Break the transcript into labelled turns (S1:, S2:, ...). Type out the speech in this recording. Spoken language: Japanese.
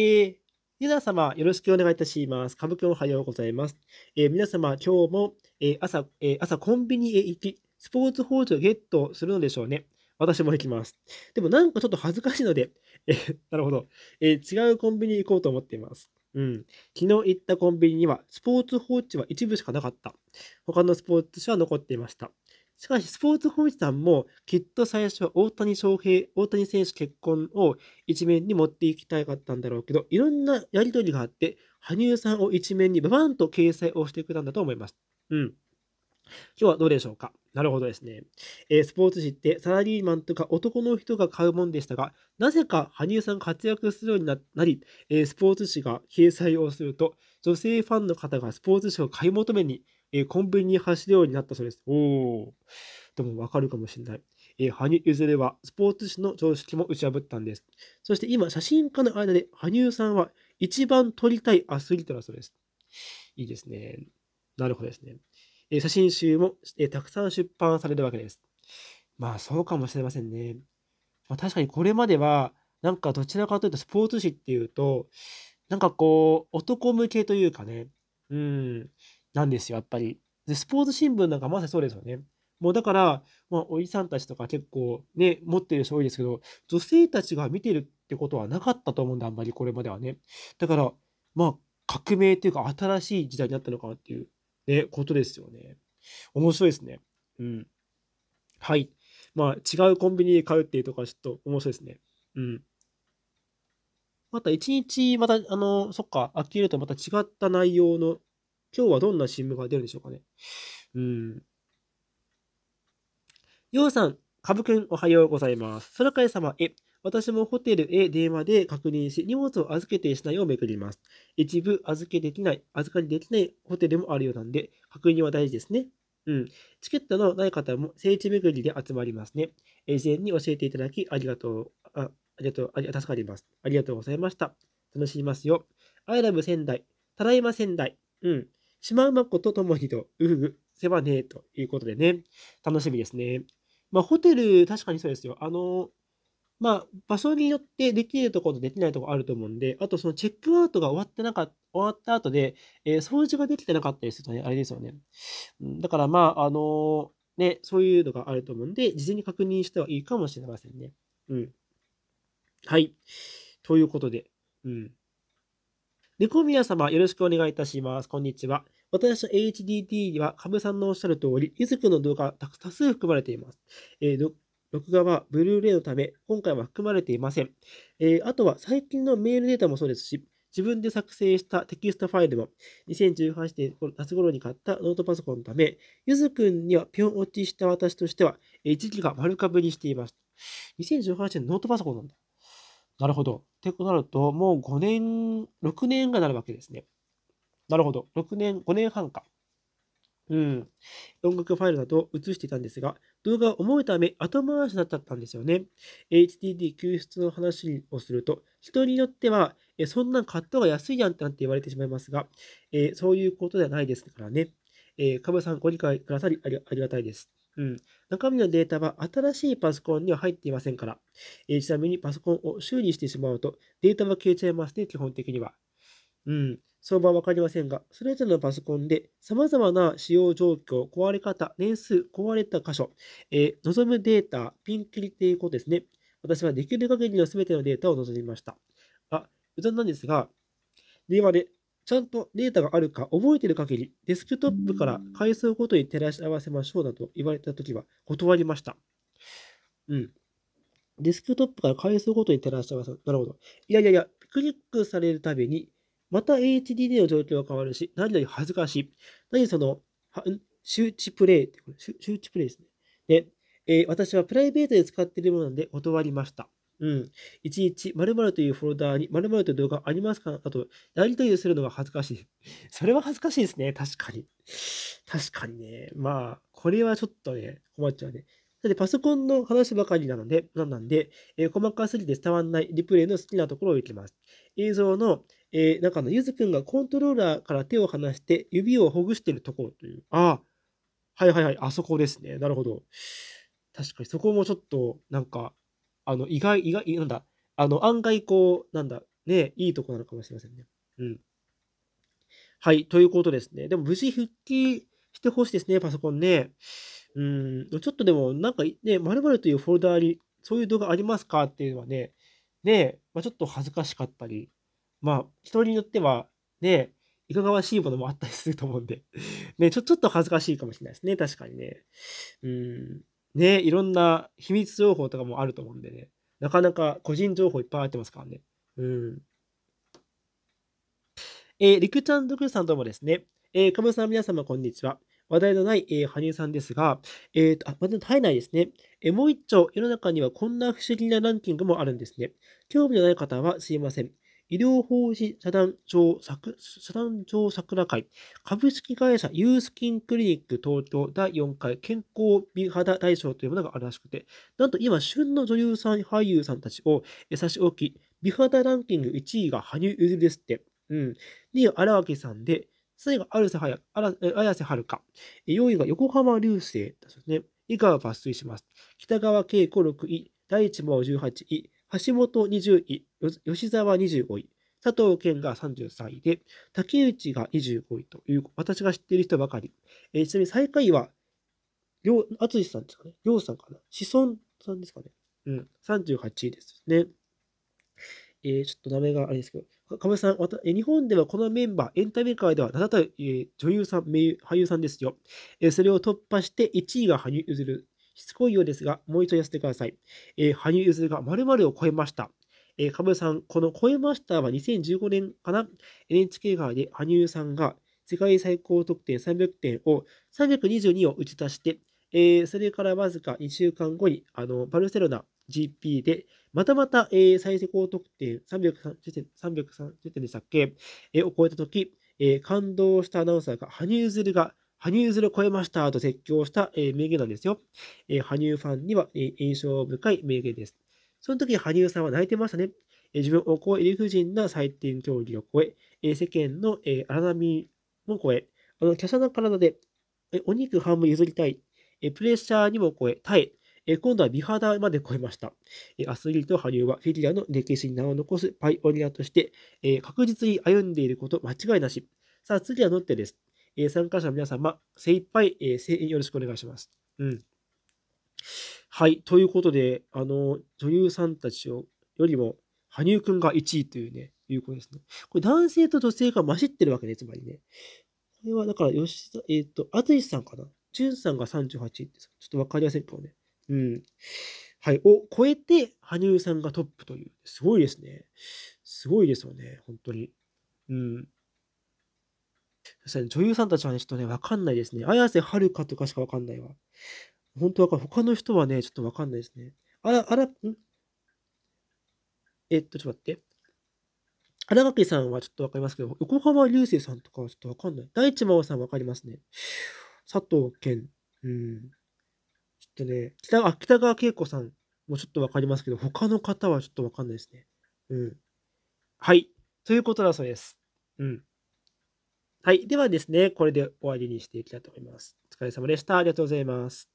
S1: え皆様、よろしくお願いいたします。舞伎おはようございます。えー、皆様、今日も、えー、朝、え朝コンビニへ行き、スポーツ報知をゲットするのでしょうね。私も行きます。でもなんかちょっと恥ずかしいので、えなるほど、え違うコンビニ行こうと思っています。うん。昨日行ったコンビニには、スポーツ報知は一部しかなかった。他のスポーツ紙は残っていました。しかし、スポーツ本知さんも、きっと最初は大谷翔平、大谷選手結婚を一面に持っていきたかったんだろうけど、いろんなやりとりがあって、羽生さんを一面にババンと掲載をしてくれたんだと思います。うん。今日はどうでしょうかなるほどですね、えー、スポーツ紙ってサラリーマンとか男の人が買うもんでしたが、なぜか羽生さん活躍するようになり、えー、スポーツ紙が掲載をすると、女性ファンの方がスポーツ紙を買い求めにえコンビニに走るようになったそうです。おお。でもわかるかもしれない。え羽生結弦はスポーツ紙の常識も打ち破ったんです。そして今、写真家の間で羽生さんは一番撮りたいアスリートだそうです。いいですね。なるほどですね。え写真集も、えたくさん出版されるわけです。まあそうかもしれませんね。まあ、確かにこれまでは、なんかどちらかというとスポーツ紙っていうと、なんかこう、男向けというかね、うん、なんですよ、やっぱり。で、スポーツ新聞なんかまさにそうですよね。もうだから、まあ、おじさんたちとか結構ね、持ってる人多いですけど、女性たちが見てるってことはなかったと思うんで、あんまりこれまではね。だから、まあ、革命というか、新しい時代になったのかなっていう、ね、ことですよね。面白いですね。うん。はい。まあ、違うコンビニで買うっていうとか、ちょっと面白いですね。うん。また一日、また、あの、そっか、飽きるとまた違った内容の今日はどんな新聞が出るんでしょうかね。うん。ようさん、かぶくんおはようございます。そ空海様へ。私もホテルへ電話で確認し、荷物を預けてしないをめくります。一部預けできない、預かりできないホテルもあるようなんで、確認は大事ですね。うん。チケットのない方も聖地巡りで集まりますね。事前に教えていただき、ありがとう、あありがとうあり、助かります。ありがとうございました。楽しみますよ。アイラブ仙台。ただいま仙台。うん。シマウマ子とともひと、うぐ、せばねえということでね、楽しみですね。まあ、ホテル、確かにそうですよ。あの、まあ、場所によってできるところとできないところあると思うんで、あとそのチェックアウトが終わってなかった、終わった後で、えー、掃除ができてなかったりするとね、あれですよね。だからまあ、あのー、ね、そういうのがあると思うんで、事前に確認してはいいかもしれませんね。うん。はい。ということで、うん。猫宮様、よろしくお願いいたします。こんにちは。私の HDD には、カブさんのおっしゃる通り、ゆずくんの動画が多数含まれています。えー、録画はブルーレイのため、今回は含まれていません。えー、あとは最近のメールデータもそうですし、自分で作成したテキストファイルも2018年夏頃に買ったノートパソコンのため、ゆずくんにはぴょん落ちした私としては、一時が丸かぶりしています。2018年ノートパソコンなんだ。なるほど。ってなると、もう5年、6年がなるわけですね。なるほど。6年、5年半か。うん。音楽ファイルだと映していたんですが、動画は重いため後回しだったんですよね。HDD 救出の話をすると、人によっては、えそんなん買った方が安いやんってなって言われてしまいますが、えそういうことではないですからね。えー、カブさんご理解くださりありがたいです。うん。中身のデータは新しいパソコンには入っていませんから、えー、ちなみにパソコンを修理してしまうとデータは消えちゃいますね、基本的には。うん。相場はわかりませんが、それぞれのパソコンで様々な使用状況、壊れ方、年数、壊れた箇所、えー、望むデータ、ピンキリっていうことですね。私はできる限りの全てのデータを望みました。あ、余談なんですが、令和でちゃんとデータがあるか覚えている限り、デスクトップから階層ごとに照らし合わせましょうだと言われたときは断りました。うん。デスクトップから階層ごとに照らし合わせなるほど。いやいやいや、クリックされるたびに、また HDD の状況が変わるし、何より恥ずかしい。何その、は周知プレイって、周知プレイですね。で、えー、私はプライベートで使っているものなので断りました。うん。1日、〇〇というフォルダーに〇〇という動画ありますかあと、やりとりするのが恥ずかしい。それは恥ずかしいですね。確かに。確かにね。まあ、これはちょっとね、困っちゃうね。だってパソコンの話ばかりなので、なんで、えー、細かすぎて伝わんないリプレイの好きなところを行きます。映像の、えー、中のゆずくんがコントローラーから手を離して指をほぐしてるところという。ああ、はいはいはい、あそこですね。なるほど。確かにそこもちょっと、なんか、あの、意外、意外、なんだ、あの、案外こう、なんだ、ね、いいとこなのかもしれませんね。うん。はい、ということですね。でも無事復帰してほしいですね、パソコンね。うん、ちょっとでも、なんかね、まるというフォルダーに、そういう動画ありますかっていうのはね、ね、まあ、ちょっと恥ずかしかったり、まあ、人によっては、ね、いかがわしいものもあったりすると思うんでね、ちょ、ちょっと恥ずかしいかもしれないですね、確かにね。うん。ね、いろんな秘密情報とかもあると思うんでね、なかなか個人情報いっぱい入ってますからね。うん。えー、りくちゃんとくさんともですね、えー、かむさん皆様こんにちは。話題のない、えー、羽生さんですが、えー、あ、まだえないですね。えー、もう一丁、世の中にはこんな不思議なランキングもあるんですね。興味のない方はすいません。医療法人社団長社団長桜会、株式会社ユースキンクリニック東京第4回健康美肌大賞というものがあるらしくて、なんと今、旬の女優さん、俳優さんたちを差し置き、美肌ランキング1位が羽生結弦ですって、うん、2位が荒脇さんで、3位が綾瀬はるか、4位が横浜流星ですね。以下は抜粋します。北川景子6位、第一も18位、橋本20位、吉沢は25位、佐藤健が33位で、竹内が25位という、私が知っている人ばかり。えー、ちなみに最下位は、りょう、あつさんですかね。りょうさんかな。子孫さんですかね。うん、38位ですね。えー、ちょっと名前があれですけど、か亀さん、日本ではこのメンバー、エンタメ界では名だたる、えー、女優さん、名俳優さんですよ。えー、それを突破して1位が羽生結弦。しつこいようですが、もう一度痩せてください。えー、羽生結弦が〇〇を超えました。えー、株さん、この超えましたは2015年かな ?NHK 側で羽生さんが世界最高得点300点を322を打ち出して、えー、それからわずか2週間後に、あの、バルセロナ GP で、またまた、えー、最高得点330点 ,330 点でしたっけ、えー、を超えたとき、えー、感動したアナウンサーが、羽生結弦が、羽生結弦を超えましたと説教した、えー、名言なんですよ。えー、羽生ファンには、えー、印象深い名言です。その時羽生さんは泣いてましたね。自分を超え理不尽な採点競技を超え、世間の荒波も超え、あの、華奢な体で、お肉半分譲りたい、プレッシャーにも超え、耐え、今度は美肌まで超えました。アスリート羽生はフィギュアの歴史に名を残すパイオニアとして、確実に歩んでいること間違いなし。さあ、次は乗ってです。参加者の皆様、精一杯、声援よろしくお願いします。うん。はい。ということで、あの、女優さんたちをよりも、羽生くんが1位というね、いうことですね。これ男性と女性が混じってるわけね、つまりね。これはだから、吉田、えっ、ー、と、淳さんかな。淳さんが38位って、ちょっとわかりませんけどね。うん。はい。を超えて、羽生さんがトップという。すごいですね。すごいですよね、本当に。うん。女優さんたちはね、ちょっとね、わかんないですね。綾瀬はるかとかしかわかんないわ。本当わか他の人はね、ちょっとわかんないですね。あら、あら、んえっと、ちょっと待って。荒垣さんはちょっとわかりますけど、横浜流星さんとかはちょっとわかんない。大地真央さんわかりますね。佐藤健。うん。ちょっとね、北あ北川景子さんもちょっとわかりますけど、他の方はちょっとわかんないですね。うん。はい。ということだそうです。うん。はい。ではですね、これで終わりにしていきたいと思います。お疲れ様でした。ありがとうございます。